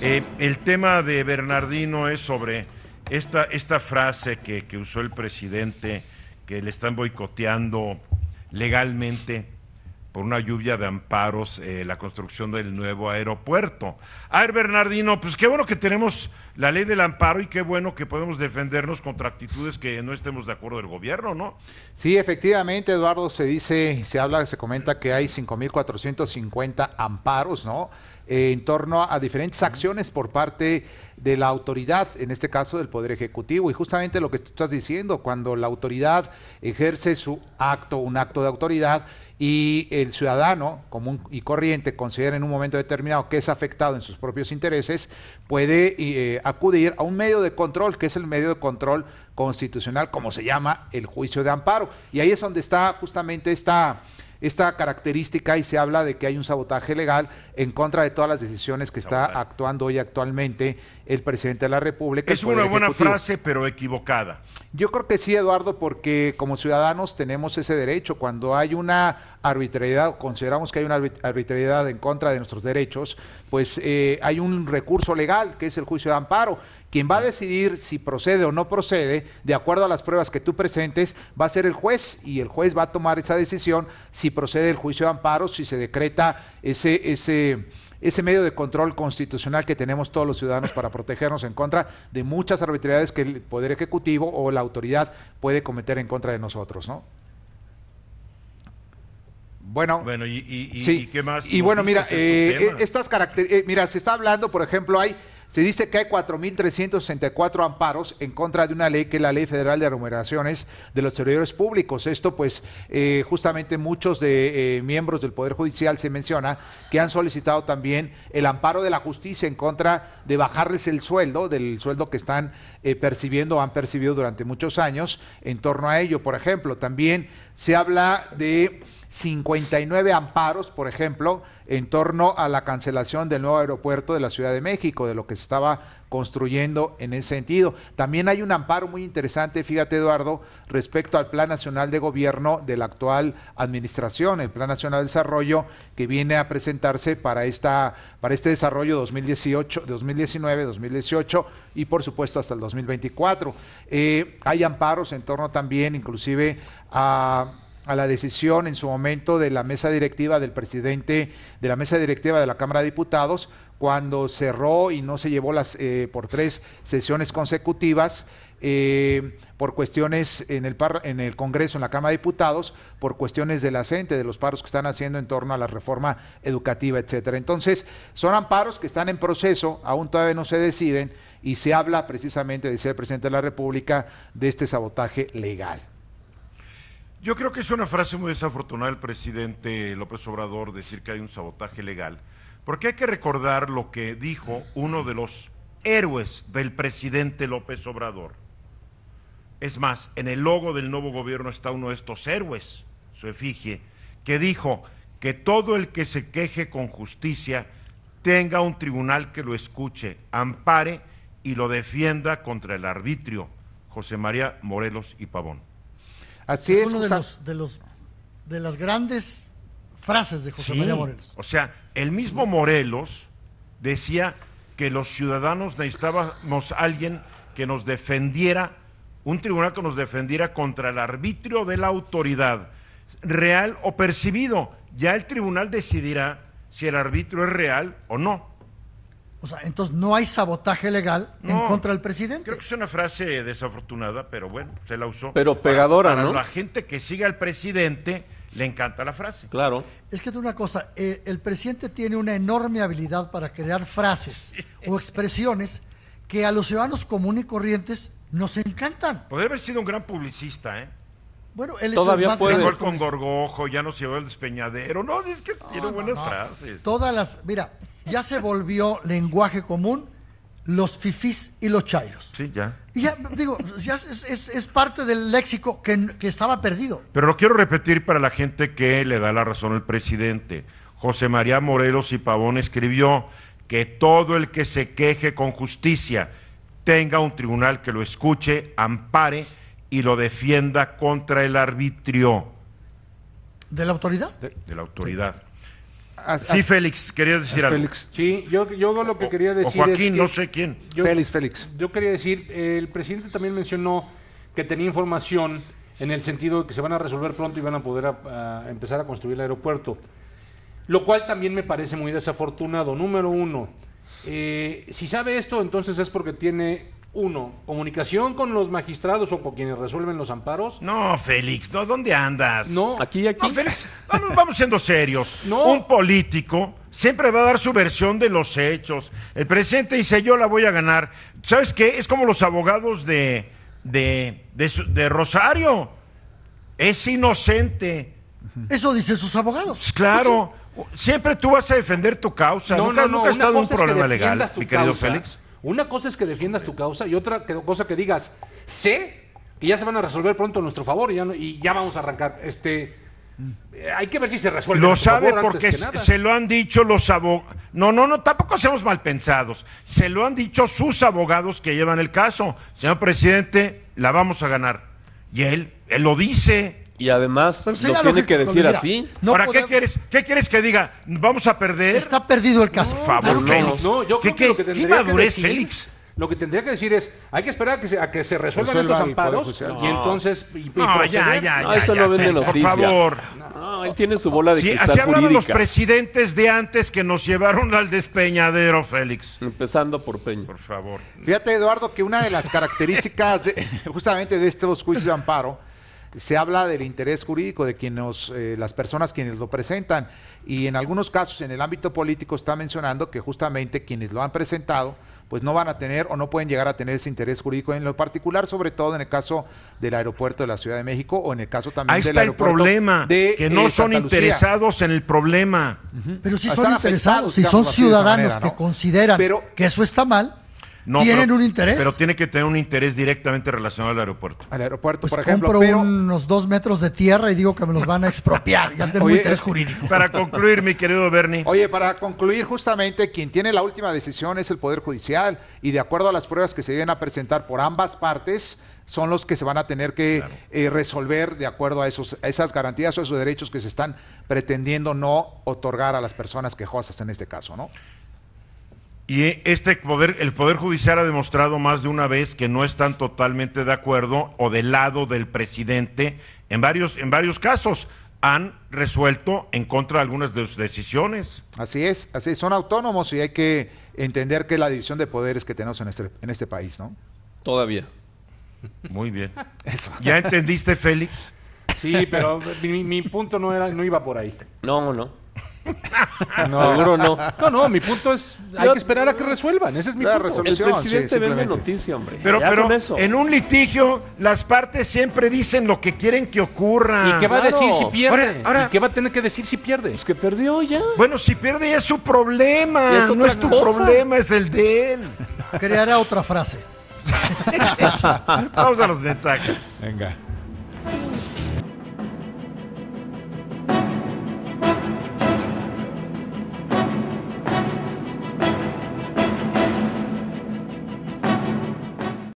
Eh, el tema de Bernardino es sobre esta, esta frase que, usó el presidente, que le están boicoteando legalmente por una lluvia de amparos eh, la construcción del nuevo aeropuerto. A ver, Bernardino, pues qué bueno que tenemos la ley del amparo y qué bueno que podemos defendernos contra actitudes que no estemos de acuerdo del gobierno, ¿no? Sí, efectivamente, Eduardo, se dice, se habla, se comenta que hay 5.450 amparos, ¿no? Eh, en torno a, diferentes acciones por parte de la autoridad, en este caso del Poder Ejecutivo. Y justamente lo que tú estás diciendo, cuando la autoridad ejerce su acto, un acto de autoridad, y el ciudadano común y corriente considera en un momento determinado que es afectado en sus propios intereses, puede eh, acudir a un medio de control, que es el medio de control constitucional, como se llama el juicio de amparo. Y ahí es donde está justamente esta esta característica y se habla de que hay un sabotaje legal en contra de todas las decisiones que está actuando hoy actualmente el presidente de la República. Es una buena frase, pero equivocada. Yo creo que sí, Eduardo, porque como ciudadanos tenemos ese derecho. Cuando hay una arbitrariedad, consideramos que hay una arbitrariedad en contra de nuestros derechos, pues eh, hay un recurso legal que es el juicio de amparo quien va a decidir si procede o no procede, de acuerdo a las pruebas que tú presentes, va a ser el juez y el juez va a tomar esa decisión si procede el juicio de amparo, si se decreta ese, ese, ese medio de control constitucional que tenemos todos los ciudadanos para protegernos en contra de muchas arbitrariedades que el Poder Ejecutivo o la autoridad puede cometer en contra de nosotros, ¿no? Bueno, y, qué más? Y bueno, mira, eh, eh, estas características, eh, mira, se está hablando, por ejemplo, hay se dice que hay 4.364 amparos en contra de una ley que es la Ley Federal de Remuneraciones de los Servidores Públicos. Esto pues eh, justamente muchos de eh, miembros del Poder Judicial se menciona que han solicitado también el amparo de la justicia en contra de bajarles el sueldo, del sueldo que están eh, percibiendo o han percibido durante muchos años en torno a ello. Por ejemplo, también se habla de 59 amparos, por ejemplo, en torno a la cancelación del nuevo aeropuerto de la Ciudad de México, de lo que se estaba construyendo en ese sentido. También hay un amparo muy interesante, fíjate Eduardo, respecto al Plan Nacional de Gobierno de la actual administración, el Plan Nacional de Desarrollo que viene a presentarse para esta para este desarrollo 2018, 2019, 2018 y por supuesto hasta el 2024. Eh, hay amparos en torno también, inclusive a a la decisión en su momento de la mesa directiva del presidente de la mesa directiva de la Cámara de Diputados cuando cerró y no se llevó las eh, por tres sesiones consecutivas eh, por cuestiones en el en el Congreso en la Cámara de Diputados por cuestiones de la gente de los paros que están haciendo en torno a la reforma educativa etcétera entonces son amparos que están en proceso aún todavía no se deciden y se habla precisamente de el presidente de la República de este sabotaje legal yo creo que es una frase muy desafortunada del presidente López Obrador decir que hay un sabotaje legal, porque hay que recordar lo que dijo uno de los héroes del presidente López Obrador. Es más, en el logo del nuevo gobierno está uno de estos héroes, su efigie, que dijo que todo el que se queje con justicia tenga un tribunal que lo escuche, ampare y lo defienda contra el arbitrio. José María Morelos y Pavón. Así es. uno de los, de los, de las grandes frases de José María Morelos. O sea, el mismo Morelos decía que los ciudadanos necesitábamos alguien que nos defendiera, un tribunal que nos defendiera contra el arbitrio de la autoridad, real o percibido. Ya el tribunal decidirá si el arbitrio es real o no. O sea, entonces no hay sabotaje legal en contra del presidente. Creo que es una frase desafortunada, pero bueno, se la usó. Pero pegadora, ¿no? La gente que sigue al presidente le encanta la frase. Claro. Es que una cosa, eh, el presidente tiene una enorme habilidad para crear frases o expresiones que a los ciudadanos comunes y corrientes nos encantan. Podría haber sido un gran publicista, ¿eh? Bueno, él Todavía es el puede. igual con Gorgojo, ya nos llevó el despeñadero. No, es que tiene buenas frases. Todas las, mira, ya se volvió lenguaje común los fifis y los chairos. Sí, ya. Y ya, digo, ya es, parte del léxico que, estaba perdido. Pero lo quiero repetir para la gente que le da la razón al presidente. José María Morelos y Pavón escribió que todo el que se queje con justicia tenga un tribunal que lo escuche, ampare y lo defienda contra el arbitrio. ¿De la autoridad? de la autoridad sí, Félix, querías decir algo. Félix. Sí, yo, lo que quería decir o Joaquín, es no sé quién. Félix, Félix. Yo quería decir, el presidente también mencionó que tenía información en el sentido de que se van a resolver pronto y van a poder ah, empezar a construir el aeropuerto. Lo cual también me parece muy desafortunado. Número uno, eh, si sabe esto, entonces es porque tiene uno, comunicación con los magistrados o con quienes resuelven los amparos. No, Félix, ¿no? ¿dónde andas? No. Aquí, aquí. vamos, siendo serios. Un político siempre va a dar su versión de los hechos. El presente dice, yo la voy a ganar. ¿Sabes qué? Es como los abogados de, de, Rosario. Es inocente. Eso dicen sus abogados. Pues, claro. Siempre tú vas a defender tu causa. nunca, nunca estado un problema legal, mi querido Félix. Una cosa es que defiendas tu causa y otra cosa que digas, sé que ya se van a resolver pronto a nuestro favor y ya, y ya vamos a arrancar. Este, eh, hay que ver si se resuelve. Lo sabe porque se lo han dicho los abogados. No, no, no, tampoco seamos mal pensados. Se lo han dicho sus abogados que llevan el caso. Señor presidente, la vamos a ganar. Y él, él lo dice. Y además lo tiene que decir así. ¿Para qué, quieres, qué quieres que diga? ¿Vamos a perder? Está perdido el caso. Por favor, no, yo creo que que madurez, que Félix? Lo que tendría que decir es, hay que esperar a que se, que se resuelvan los estos amparos y, entonces... Y, no, ya, ya, eso ya, vende noticia. Por favor. No, él tiene su bola de sí, cristal así hablaban los presidentes de antes que nos llevaron al despeñadero, Félix. Empezando por Peña. Por favor. Fíjate, Eduardo, que una de las características justamente de estos juicios de amparo se habla del interés jurídico de quienes, eh, las personas quienes lo presentan y en algunos casos en el ámbito político está mencionando que justamente quienes lo han presentado pues no van a tener o no pueden llegar a tener ese interés jurídico en lo particular, sobre todo en el caso del aeropuerto de la Ciudad de México o en el caso también Ahí del el problema, de, que eh, no son interesados en el problema. Pero sí son interesados, si son ciudadanos que consideran que eso está mal, ¿Tienen un interés? Pero tiene que tener un interés directamente relacionado al aeropuerto. Al aeropuerto, pues por ejemplo. Compro pero... unos dos metros de tierra y digo que me los van a expropiar. ya tengo interés eh, jurídico. Para concluir, mi querido Bernie. Oye, para concluir, justamente quien tiene la última decisión es el Poder Judicial y de acuerdo a las pruebas que se vienen a presentar por ambas partes, son los que se van a tener que eh, resolver de acuerdo a, esos, a esas garantías o esos derechos que se están pretendiendo no otorgar a las personas quejosas en este caso, ¿no? Y este poder, el Poder Judicial ha demostrado más de una vez que no están totalmente de acuerdo o del lado del presidente en varios, en varios casos. Han resuelto en contra de algunas de sus decisiones. Así es, así son autónomos y hay que entender que la división de poderes que tenemos en este, en este país, ¿no? Todavía. Muy bien. ¿Ya entendiste, Félix? Sí, pero mi, mi punto no, era, no iba por ahí. No, no. No. Seguro no. No, no, mi punto es, hay que esperar a que resuelvan. Esa es mi La El presidente vende noticia, hombre. Pero, pero en un litigio las partes siempre dicen lo que quieren que ocurra. ¿Y qué va a decir si pierde? ¿Y qué va a tener que decir si pierde? Pues que perdió ya. Bueno, si pierde es su problema, no es tu problema, es el de él. Creará otra frase. Vamos a los mensajes. Venga.